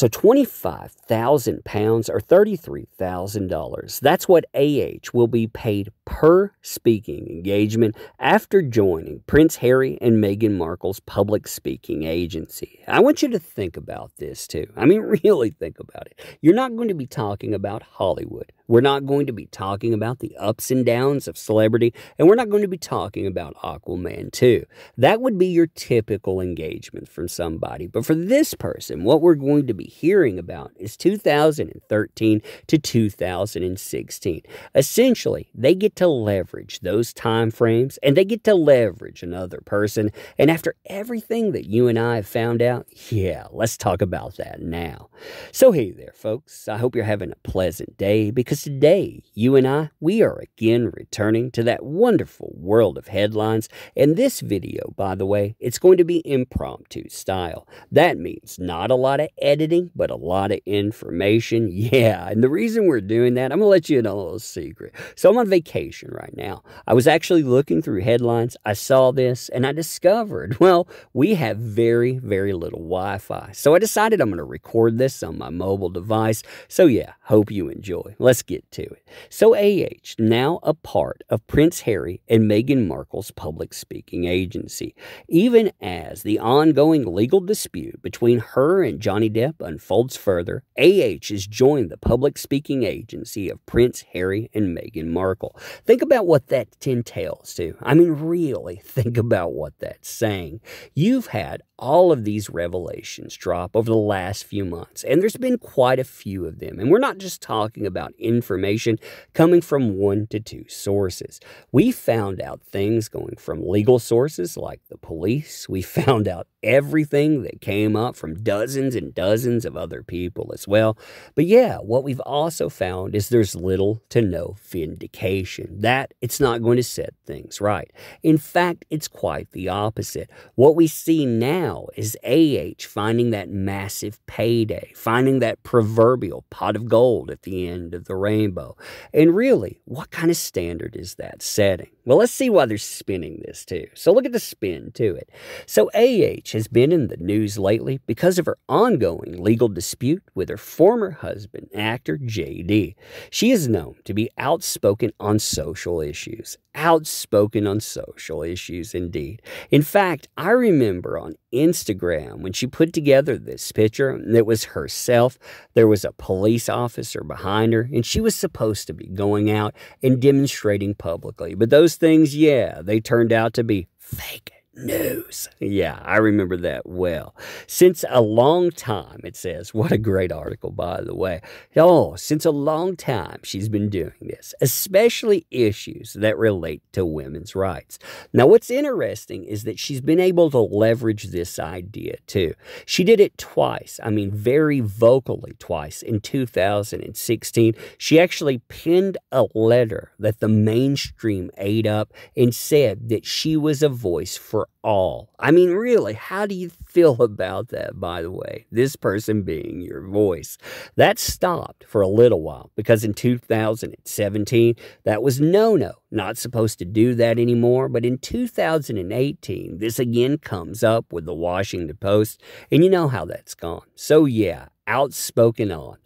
So 25,000 pounds or $33,000. That's what AH will be paid per speaking engagement after joining Prince Harry and Meghan Markle's public speaking agency. I want you to think about this too. I mean, really think about it. You're not going to be talking about Hollywood. We're not going to be talking about the ups and downs of celebrity, and we're not going to be talking about Aquaman 2. That would be your typical engagement from somebody. But for this person, what we're going to be hearing about is 2013 to 2016. Essentially, they get to leverage those time frames and they get to leverage another person. And after everything that you and I have found out, yeah, let's talk about that now. So, hey there, folks. I hope you're having a pleasant day because Today, you and I, we are again returning to that wonderful world of headlines. And this video, by the way, it's going to be impromptu style. That means not a lot of editing, but a lot of information. Yeah, and the reason we're doing that, I'm going to let you in on a little secret. So I'm on vacation right now. I was actually looking through headlines. I saw this and I discovered, well, we have very, very little Wi-Fi. So I decided I'm going to record this on my mobile device. So yeah, hope you enjoy. Let's get to it. So AH, now a part of Prince Harry and Meghan Markle's public speaking agency, even as the ongoing legal dispute between her and Johnny Depp unfolds further, AH has joined the public speaking agency of Prince Harry and Meghan Markle. Think about what that entails, too. I mean, really think about what that's saying. You've had all of these revelations drop over the last few months, and there's been quite a few of them. And we're not just talking about information coming from one to two sources. We found out things going from legal sources like the police. We found out everything that came up from dozens and dozens of other people as well. But yeah, what we've also found is there's little to no vindication. That it's not going to set things right. In fact, it's quite the opposite. What we see now is AH finding that massive payday, finding that proverbial pot of gold at the end of the rainbow. And really, what kind of standard is that setting? Well, let's see why they're spinning this too. So look at the spin to it. So AH has been in the news lately because of her ongoing legal dispute with her former husband, actor JD. She is known to be outspoken on social issues. Outspoken on social issues indeed. In fact, I remember on Instagram when she put together this picture, and it was herself. There was a police officer behind her, and she was supposed to be going out and demonstrating publicly. But those things, yeah, they turned out to be fake news. Yeah, I remember that well. Since a long time, it says. What a great article, by the way. Oh, since a long time, she's been doing this, especially issues that relate to women's rights. Now, what's interesting is that she's been able to leverage this idea too. She did it twice, I mean, very vocally twice in 2016. She actually penned a letter that the mainstream ate up and said that she was a voice for all. I mean, really, how do you feel about that, by the way? This person being your voice. That stopped for a little while because in 2017, that was no no. Not supposed to do that anymore. But in 2018, this again comes up with the Washington Post, and you know how that's gone. So, yeah, outspoken on.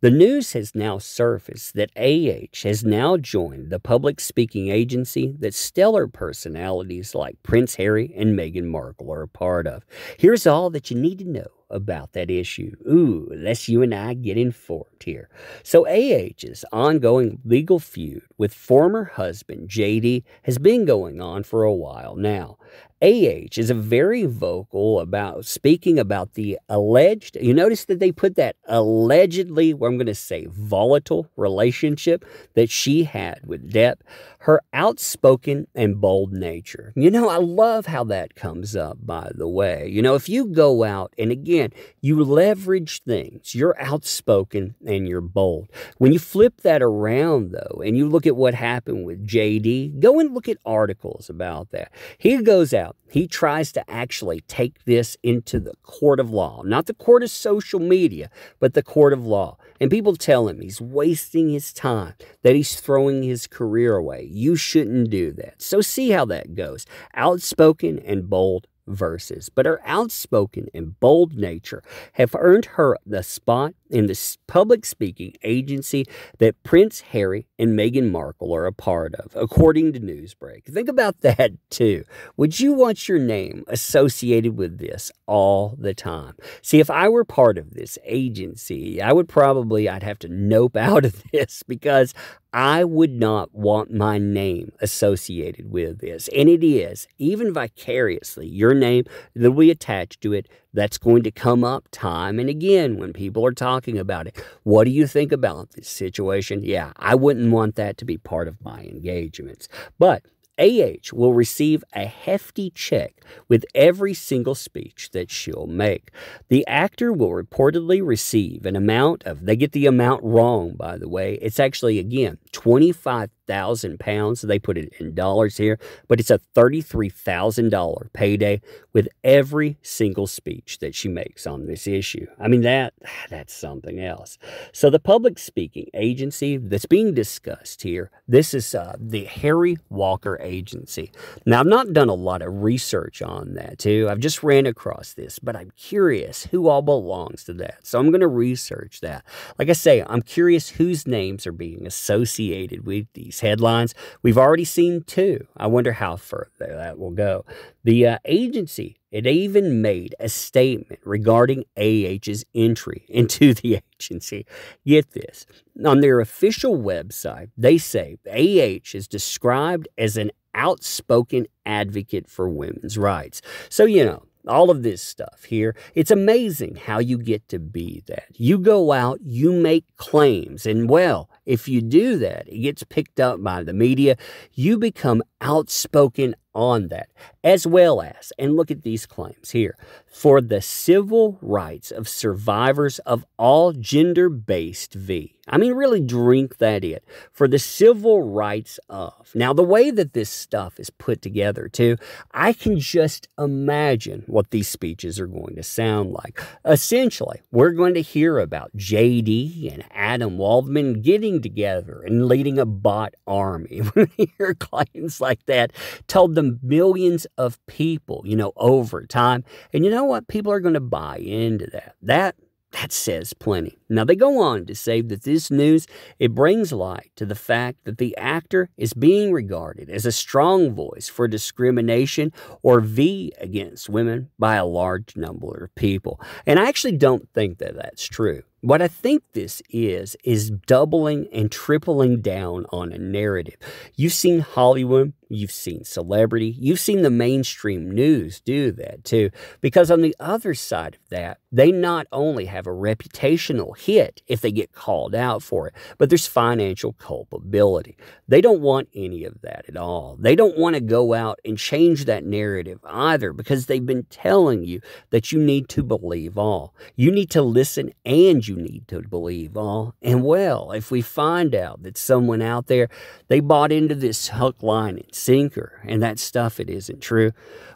The news has now surfaced that AH has now joined the public speaking agency that stellar personalities like Prince Harry and Meghan Markle are a part of. Here's all that you need to know about that issue. Ooh, unless you and I get informed here. So AH's ongoing legal feud with former husband JD has been going on for a while now. AH is very vocal about speaking about the alleged. You notice that they put that allegedly, where I'm going to say volatile relationship that she had with Depp, her outspoken and bold nature. You know, I love how that comes up, by the way. You know, if you go out and again, you leverage things, you're outspoken and you're bold. When you flip that around, though, and you look at what happened with JD, go and look at articles about that. He goes out up. He tries to actually take this into the court of law, not the court of social media, but the court of law. And people tell him he's wasting his time, that he's throwing his career away. You shouldn't do that. So see how that goes. Outspoken and bold verses, but her outspoken and bold nature have earned her the spot in the public speaking agency that Prince Harry and Meghan Markle are a part of, according to Newsbreak. Think about that too. Would you want your name associated with this all the time? See, if I were part of this agency, I would probably I'd have to nope out of this because I would not want my name associated with this. And it is, even vicariously, your name that will be attached to it that's going to come up time and again when people are talking about it. What do you think about this situation? Yeah, I wouldn't want that to be part of my engagements. But AH will receive a hefty check with every single speech that she'll make. The actor will reportedly receive an amount of, they get the amount wrong, by the way. It's actually, again, 25 thousand pounds. They put it in dollars here, but it's a thirty-three thousand dollar payday with every single speech that she makes on this issue. I mean that that's something else. So the public speaking agency that's being discussed here, this is uh, the Harry Walker Agency. Now I've not done a lot of research on that too. I've just ran across this, but I'm curious who all belongs to that. So I'm going to research that. Like I say, I'm curious whose names are being associated with these headlines. We've already seen two. I wonder how far that will go. The uh, agency, it even made a statement regarding AH's entry into the agency. Get this. On their official website, they say AH is described as an outspoken advocate for women's rights. So, you know, all of this stuff here. It's amazing how you get to be that. You go out, you make claims, and well, if you do that, it gets picked up by the media. You become outspoken on that, as well as, and look at these claims here, for the civil rights of survivors of all gender based V. I mean, really drink that in. For the civil rights of. Now, the way that this stuff is put together, too, I can just imagine what these speeches are going to sound like. Essentially, we're going to hear about JD and Adam Waldman getting together and leading a bot army. We're hear claims like that told the millions of people, you know, over time. And you know what? People are going to buy into that. That that says plenty. Now they go on to say that this news it brings light to the fact that the actor is being regarded as a strong voice for discrimination or V against women by a large number of people. And I actually don't think that that's true. What I think this is, is doubling and tripling down on a narrative. You've seen Hollywood You've seen celebrity. You've seen the mainstream news do that too. Because on the other side of that, they not only have a reputational hit if they get called out for it, but there's financial culpability. They don't want any of that at all. They don't want to go out and change that narrative either because they've been telling you that you need to believe all. You need to listen and you need to believe all. And well, if we find out that someone out there, they bought into this hook, line, and sinker, and that stuff it isn't true.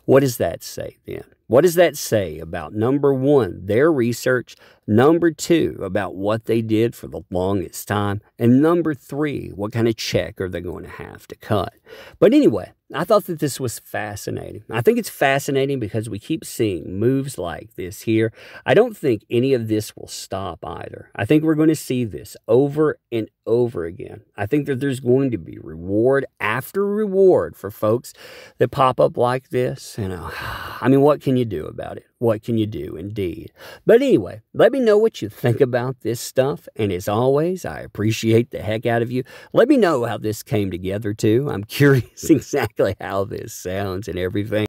What does that say then? What does that say about number one, their research, number two, about what they did for the longest time, and number three, what kind of check are they going to have to cut? But anyway, I thought that this was fascinating. I think it's fascinating because we keep seeing moves like this here. I don't think any of this will stop either. I think we're going to see this over and over again. I think that there's going to be reward after reward for folks that pop up like this you know. I mean, what can you do about it? What can you do, indeed? But anyway, let me know what you think about this stuff. And as always, I appreciate the heck out of you. Let me know how this came together, too. I'm curious exactly how this sounds and everything.